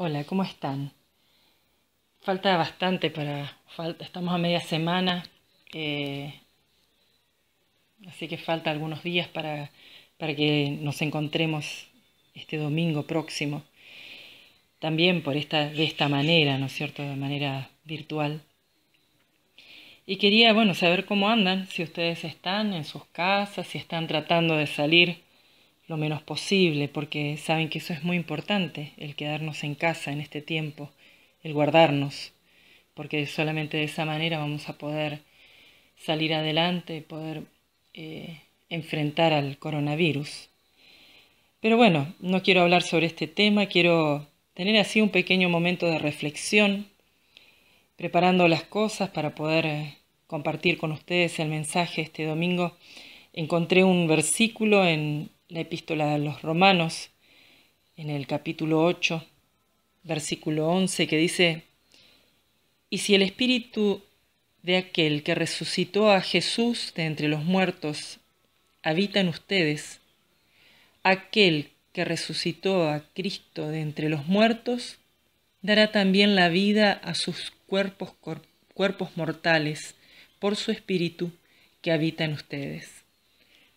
Hola, ¿cómo están? Falta bastante para... estamos a media semana, eh, así que falta algunos días para, que nos encontremos este domingo próximo. También por esta, de esta manera, ¿no es cierto?, de manera virtual. Y quería, bueno, saber cómo andan, si ustedes están en sus casas, si están tratando de salir lo menos posible, porque saben que eso es muy importante, el quedarnos en casa en este tiempo, el guardarnos, porque solamente de esa manera vamos a poder salir adelante, poder eh, enfrentar al coronavirus. Pero bueno, no quiero hablar sobre este tema, quiero tener así un pequeño momento de reflexión, preparando las cosas para poder eh, compartir con ustedes el mensaje este domingo. Encontré un versículo en la epístola a los romanos, en el capítulo 8, versículo 11, que dice, Y si el espíritu de aquel que resucitó a Jesús de entre los muertos habita en ustedes, aquel que resucitó a Cristo de entre los muertos, dará también la vida a sus cuerpos, cuerpos mortales por su espíritu que habita en ustedes.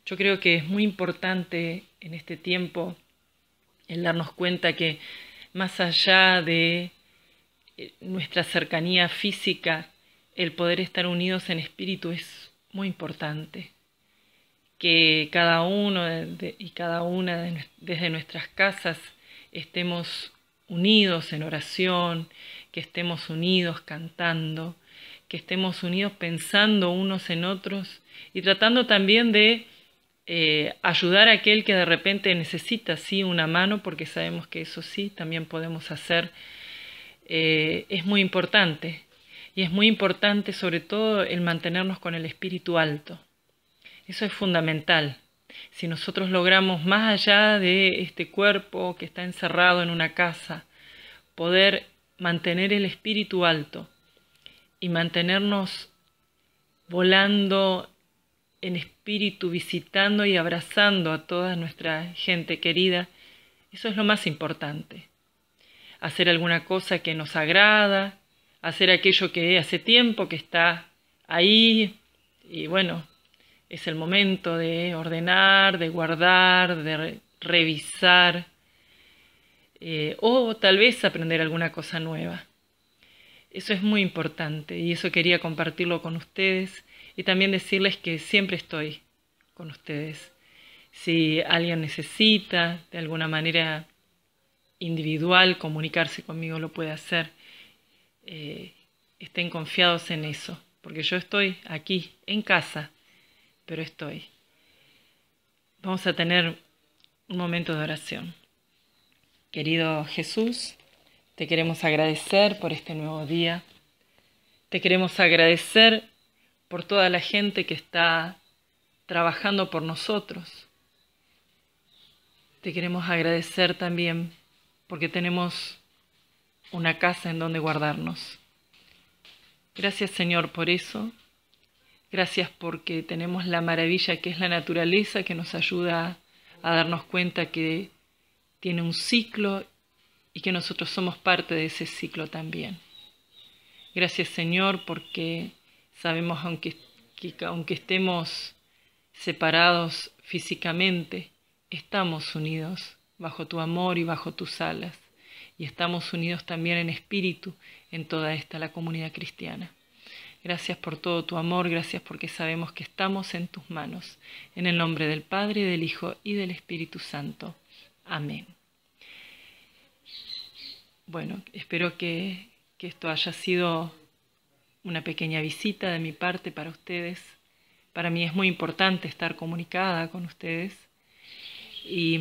Yo creo que es muy importante en este tiempo el darnos cuenta que más allá de eh, nuestra cercanía física, el poder estar unidos en espíritu es muy importante. Que cada uno y cada una desde nuestras casas estemos unidos en oración, que estemos unidos cantando, que estemos unidos pensando unos en otros y tratando también de eh, ayudar a aquel que de repente necesita, sí, una mano, porque sabemos que eso sí, también podemos hacer, eh, es muy importante. Y es muy importante sobre todo el mantenernos con el espíritu alto. Eso es fundamental. Si nosotros logramos más allá de este cuerpo que está encerrado en una casa, poder mantener el espíritu alto y mantenernos volando en espíritu visitando y abrazando a toda nuestra gente querida, eso es lo más importante. Hacer alguna cosa que nos agrada, hacer aquello que hace tiempo que está ahí y bueno, es el momento de ordenar, de guardar, de revisar eh, o tal vez aprender alguna cosa nueva. Eso es muy importante y eso quería compartirlo con ustedes y también decirles que siempre estoy con ustedes. Si alguien necesita de alguna manera individual comunicarse conmigo, lo puede hacer. Eh, estén confiados en eso, porque yo estoy aquí, en casa, pero estoy. Vamos a tener un momento de oración. Querido Jesús, te queremos agradecer por este nuevo día. Te queremos agradecer por toda la gente que está trabajando por nosotros. Te queremos agradecer también porque tenemos una casa en donde guardarnos. Gracias Señor por eso. Gracias porque tenemos la maravilla que es la naturaleza que nos ayuda a darnos cuenta que tiene un ciclo y que nosotros somos parte de ese ciclo también. Gracias Señor porque sabemos aunque, que aunque estemos separados físicamente, estamos unidos bajo tu amor y bajo tus alas y estamos unidos también en espíritu en toda esta la comunidad cristiana. Gracias por todo tu amor, gracias porque sabemos que estamos en tus manos. En el nombre del Padre, del Hijo y del Espíritu Santo. Amén bueno, espero que, esto haya sido una pequeña visita de mi parte para ustedes. Para mí es muy importante estar comunicada con ustedes. Y,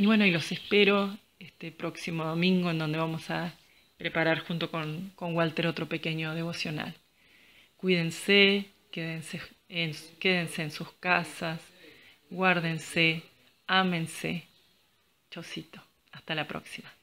mm, bueno, y los espero este próximo domingo en donde vamos a preparar junto con, Walter otro pequeño devocional. Cuídense, quédense en, quédense en sus casas, guárdense, ámense. Chocito, hasta la próxima.